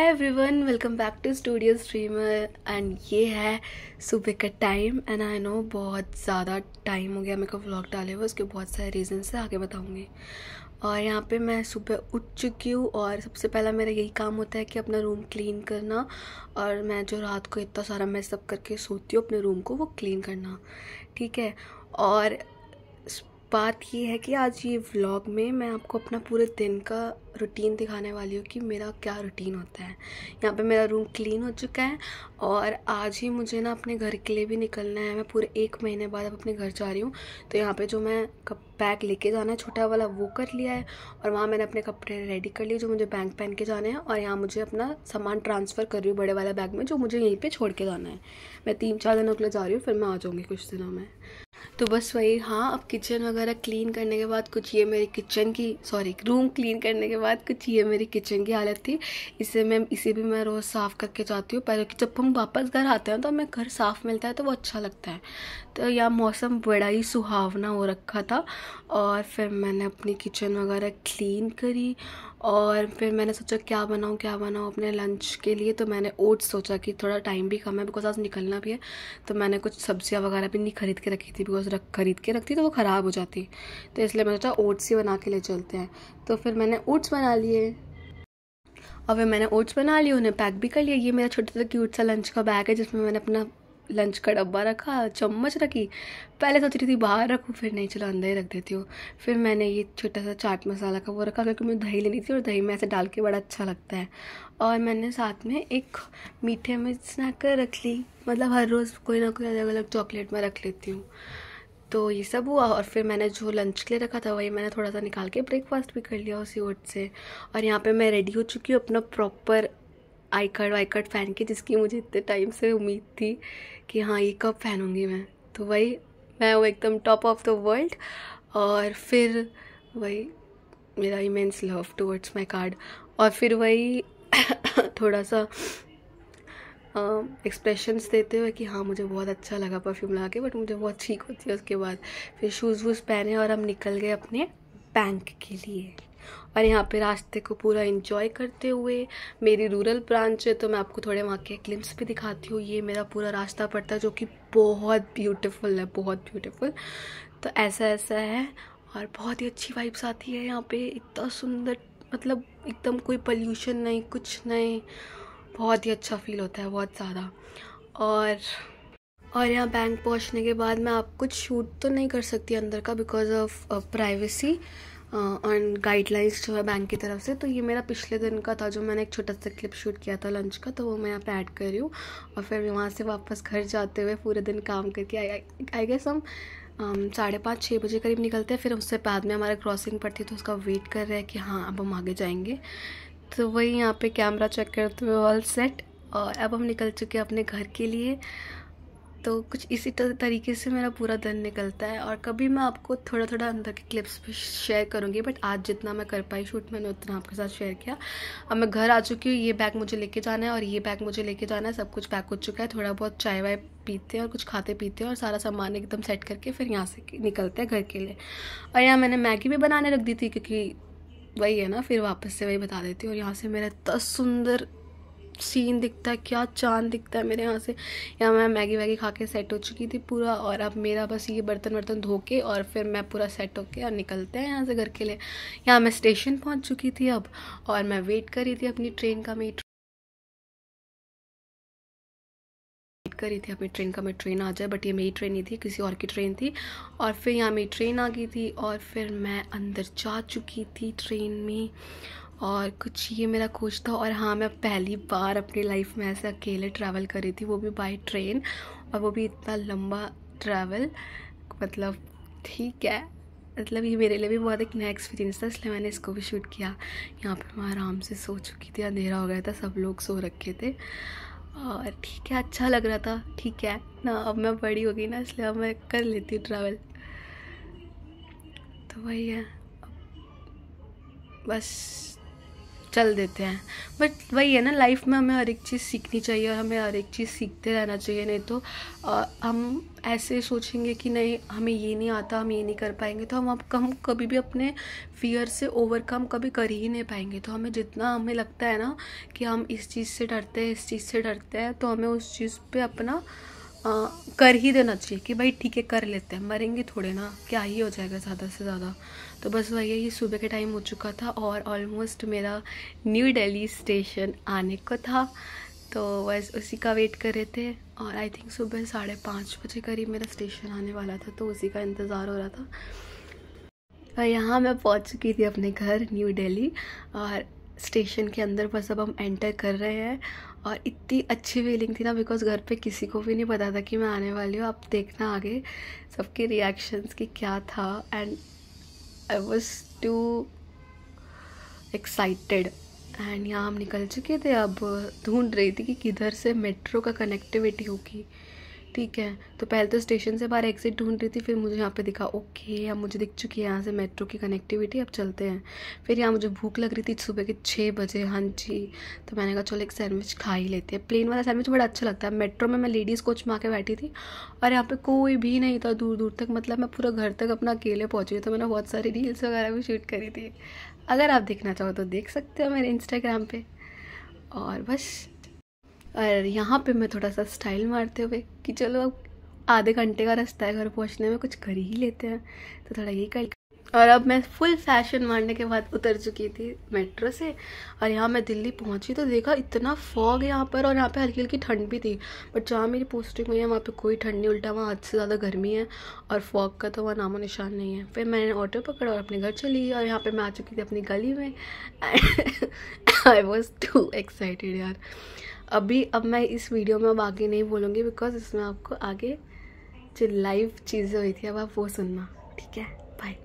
Every everyone welcome back to studio streamer and ये है सुबह का टाइम एंड आई नो बहुत ज़्यादा टाइम हो गया मेरे को व्लॉग डाले हुए उसके बहुत सारे रीजन्स है आगे बताऊँगी और यहाँ पे मैं सुबह उठ चुकी हूँ और सबसे पहला मेरा यही काम होता है कि अपना रूम क्लीन करना और मैं जो रात को इतना सारा मैसअप करके सोती हूँ अपने रूम को वो क्लीन करना ठीक है और बात ये है कि आज ये व्लॉग में मैं आपको अपना पूरे दिन का रूटीन दिखाने वाली हूँ कि मेरा क्या रूटीन होता है यहाँ पे मेरा रूम क्लीन हो चुका है और आज ही मुझे ना अपने घर के लिए भी निकलना है मैं पूरे एक महीने बाद अब अपने घर जा रही हूँ तो यहाँ पे जो मैं बैग लेके जाना है छोटा वाला वो कर लिया है और वहाँ मैंने अपने कपड़े रेडी कर लिए जो मुझे बैंक पहन के जाने हैं और यहाँ मुझे अपना सामान ट्रांसफ़र कर रही हूँ बड़े वाला बैग में जो मुझे यहीं पर छोड़ के जाना है मैं तीन चार दिनों के लिए जा रही हूँ फिर मैं आ जाऊँगी कुछ दिनों में तो बस वही हाँ अब किचन वगैरह क्लीन करने के बाद कुछ ये मेरी किचन की सॉरी रूम क्लीन करने के बाद कुछ ये मेरी किचन की हालत थी इसे मैं इसे भी मैं रोज़ साफ़ करके जाती हूँ पहले कि जब हम वापस घर आते हैं तो हमें घर साफ़ मिलता है तो वो अच्छा लगता है तो यह मौसम बड़ा ही सुहावना हो रखा था और फिर मैंने अपनी किचन वगैरह क्लीन करी और फिर मैंने सोचा क्या बनाऊँ क्या बनाऊँ अपने लंच के लिए तो मैंने ओट्स सोचा कि थोड़ा टाइम भी कम है बिकॉज आज निकलना भी है तो मैंने कुछ सब्जियाँ वगैरह भी नहीं खरीद के रखी थी बिकॉज रख खरीद के रखती तो वो ख़राब हो जाती तो इसलिए मैंने सोचा ओट्स ही बना के ले चलते हैं तो फिर मैंने ओट्स बना लिए और फिर मैंने ओट्स बना लिए उन्हें पैक भी कर लिया ये मेरा छोटा सा क्यूट सा लंच का बैग है जिसमें मैंने अपना लंच का डब्बा रखा चम्मच रखी पहले सोच रही थी बाहर रखूँ फिर नहीं चलो अंदर ही रख देती हूँ फिर मैंने ये छोटा सा चाट मसाला का वो रखा क्योंकि मुझे दही लेनी थी और दही में ऐसे डाल के बड़ा अच्छा लगता है और मैंने साथ में एक मीठे में स्नैक कर रख ली मतलब हर रोज़ कोई ना कोई अलग अलग चॉकलेट में रख लेती हूँ तो ये सब हुआ और फिर मैंने जो लंच के लिए रखा था वही मैंने थोड़ा सा निकाल के ब्रेकफास्ट भी कर लिया उसी ओट से और यहाँ पे मैं रेडी हो चुकी हूँ अपना proper I card why card fan की जिसकी मुझे इतने टाइम से उम्मीद थी कि हाँ ये कब होंगी मैं तो वही मैं वो एकदम टॉप ऑफ द वर्ल्ड और फिर वही मेरा immense love towards my card और फिर वही थोड़ा सा एक्सप्रेशंस uh, देते हुए कि हाँ मुझे बहुत अच्छा लगा परफ्यूम लगा के बट मुझे बहुत ठीक होती है उसके बाद फिर शूज़ वूज़ पहने और हम निकल गए अपने बैंक के लिए और यहाँ पे रास्ते को पूरा इंजॉय करते हुए मेरी रूरल ब्रांच है तो मैं आपको थोड़े वहाँ के क्लिम्स भी दिखाती हूँ ये मेरा पूरा रास्ता पड़ता है जो कि बहुत ब्यूटीफुल है बहुत ब्यूटीफुल तो ऐसा ऐसा है और बहुत ही अच्छी वाइब्स आती है यहाँ पे इतना सुंदर मतलब एकदम कोई पल्यूशन नहीं कुछ नहीं बहुत ही अच्छा फील होता है बहुत ज़्यादा और और यहाँ बैंक पहुँचने के बाद मैं आप कुछ शूट तो नहीं कर सकती अंदर का because of privacy on guidelines जो है बैंक की तरफ से तो ये मेरा पिछले दिन का था जो मैंने एक छोटा सा क्लिप शूट किया था लंच का तो वो मैं यहाँ पर ऐड कर रही हूँ और फिर वहाँ से वापस घर जाते हुए पूरे दिन काम करके आई गेस हम साढ़े पाँच छः बजे करीब निकलते हैं फिर उससे बाद में हमारा क्रॉसिंग पड़ती तो उसका वेट कर रहे हैं कि हाँ अब हम आगे जाएंगे तो वही यहाँ पे कैमरा चेक करते हुए ऑल सेट और अब हम निकल चुके हैं अपने घर के लिए तो कुछ इसी तरीके से मेरा पूरा दिन निकलता है और कभी मैं आपको थोड़ा थोड़ा अंदर के क्लिप्स भी शेयर करूँगी बट आज जितना मैं कर पाई शूट मैंने उतना आपके साथ शेयर किया अब मैं घर आ चुकी हूँ ये बैग मुझे लेके जाना है और ये बैग मुझे लेके जाना है सब कुछ पैक हो चुका है थोड़ा बहुत चाय वाय पीते हैं और कुछ खाते पीते हैं और सारा सामान एकदम सेट करके फिर यहाँ से निकलते हैं घर के लिए और यहाँ मैंने मैगी भी बनाने रख दी थी क्योंकि वही है ना फिर वापस से वही बता देती हूँ और यहाँ से मेरा इतना सुंदर सीन दिखता है क्या चांद दिखता है मेरे यहाँ से या मैं मैगी वैगी खा के सेट हो चुकी थी पूरा और अब मेरा बस ये बर्तन वर्तन धो के और फिर मैं पूरा सेट होके और निकलते हैं यहाँ से घर के लिए यहाँ मैं स्टेशन पहुँच चुकी थी अब और मैं वेट कर रही थी अपनी ट्रेन का मेरी कर रही थी अपनी ट्रेन का मैं ट्रेन आ जाए बट ये मेरी ट्रेन नहीं थी किसी और की ट्रेन थी और फिर यहाँ मेरी ट्रेन आ गई थी और फिर मैं अंदर जा चुकी थी ट्रेन में और कुछ ये मेरा कुछ था और हाँ मैं पहली बार अपनी लाइफ में ऐसे अकेले ट्रैवल कर रही थी वो भी बाई ट्रेन और वो भी इतना लंबा ट्रैवल मतलब ठीक है मतलब ये मेरे लिए भी बहुत एक नया एक्सपीरियंस था इसलिए मैंने इसको भी शूट किया यहाँ पर मैं आराम से सो चुकी थी अंधेरा हो गया था सब लोग सो रखे थे और ठीक है अच्छा लग रहा था ठीक है ना अब मैं बड़ी हो गई ना इसलिए अब मैं कर लेती हूँ ट्रैवल तो वही है बस चल देते हैं बट वही है ना लाइफ में हमें हर एक चीज़ सीखनी चाहिए हमें हर एक चीज़ सीखते रहना चाहिए नहीं तो आ, हम ऐसे सोचेंगे कि नहीं हमें ये नहीं आता हम ये नहीं कर पाएंगे तो हम अब हम कभी भी अपने फियर से ओवरकम कभी कर ही नहीं पाएंगे तो हमें जितना हमें लगता है ना कि हम इस चीज़ से डरते हैं इस चीज़ से डरते हैं तो हमें उस चीज़ पर अपना आ, कर ही देना चाहिए कि भाई ठीक है कर लेते हैं मरेंगे थोड़े ना क्या ही हो जाएगा ज़्यादा से ज़्यादा तो बस वही है ये सुबह का टाइम हो चुका था और ऑलमोस्ट मेरा न्यू दिल्ली स्टेशन आने को था तो बस उसी का वेट कर रहे थे और आई थिंक सुबह साढ़े पाँच बजे करीब मेरा स्टेशन आने वाला था तो उसी का इंतज़ार हो रहा था और यहाँ मैं पहुँच चुकी थी अपने घर न्यू दिल्ली और स्टेशन के अंदर बस अब हम एंटर कर रहे हैं और इतनी अच्छी फीलिंग थी ना बिकॉज घर पे किसी को भी नहीं पता था कि मैं आने वाली हूँ आप देखना आगे सबके रिएक्शंस की क्या था and I was too excited and यहाँ हम निकल चुके थे अब ढूंढ रही थी कि किधर से मेट्रो का कनेक्टिविटी होगी ठीक है तो पहले तो स्टेशन से बाहर एग्जिट ढूंढ रही थी फिर मुझे यहाँ पे दिखा ओके अब मुझे दिख चुकी है यहाँ से मेट्रो की कनेक्टिविटी अब चलते हैं फिर यहाँ मुझे भूख लग रही थी सुबह के छः बजे हाँ जी तो मैंने कहा चलो एक सैंडविच खा ही लेते हैं प्लेन वाला सैंडविच बड़ा अच्छा लगता है मेट्रो में मैं लेडीज़ कोच में आके बैठी थी और यहाँ पर कोई भी नहीं था दूर दूर तक मतलब मैं पूरा घर तक अपना अकेले पहुँची तो मैंने बहुत सारी रील्स वगैरह भी शूट करी थी अगर आप देखना चाहो तो देख सकते हो मेरे इंस्टाग्राम पर और बस और यहाँ पे मैं थोड़ा सा स्टाइल मारते हुए कि चलो अब आधे घंटे का रास्ता है घर पहुँचने में कुछ कर ही लेते हैं तो थोड़ा यही कर और अब मैं फुल फैशन मारने के बाद उतर चुकी थी मेट्रो से और यहाँ मैं दिल्ली पहुँची तो देखा इतना फॉग है यहाँ पर और यहाँ पे हल्की हल्की ठंड भी थी बट जहाँ मेरी पोस्टिंग हुई है वहाँ पे कोई ठंड नहीं उल्टा वहाँ हद से ज़्यादा गर्मी है और फॉग का तो वहाँ नामो निशान नहीं है फिर मैंने ऑटो पकड़ा और अपने घर चली और यहाँ पर मैं आ चुकी थी अपनी गली में आई वॉज टू एक्साइटेड यार अभी अब मैं इस वीडियो में अब आगे नहीं बोलूँगी बिकॉज इसमें आपको आगे जो लाइव चीज़ें हुई थी अब आप वो सुनना ठीक है बाय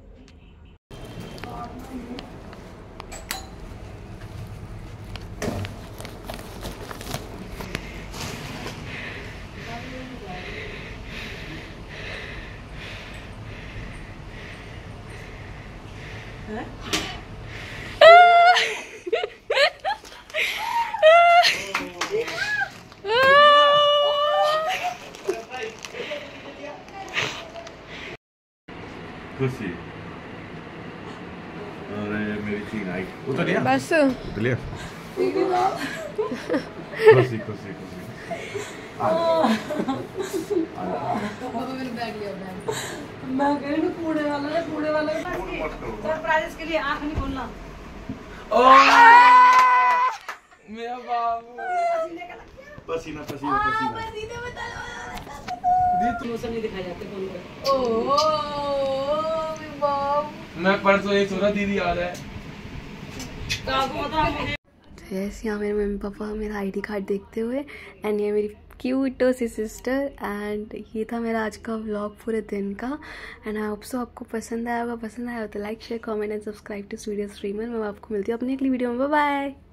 Huh? खुशी अरे मेरी चीन आई वो तो लिया बस तो लिया खुशी खुशी खुशी मैं कहीं कूड़े वाला है कूड़े वाला सरप्राइज के लिए आंख नहीं खोलना मेरा बाबू पसीना पसीना पसीना हाँ, पसीने में मैं परसों दीदी आ जाए तो यहाँ मेरे मम्मी पापा मेरा आई डी कार्ड देखते हुए एंड ये मेरी क्यूट सी सिस्टर एंड ये था मेरा आज का व्लॉग पूरे दिन का एंड आई होप सो आपको पसंद आया होगा पसंद आया हो तो like share comment and subscribe to studio streamer मैं आपको मिलती हूँ अपनी अगली वीडियो में बाय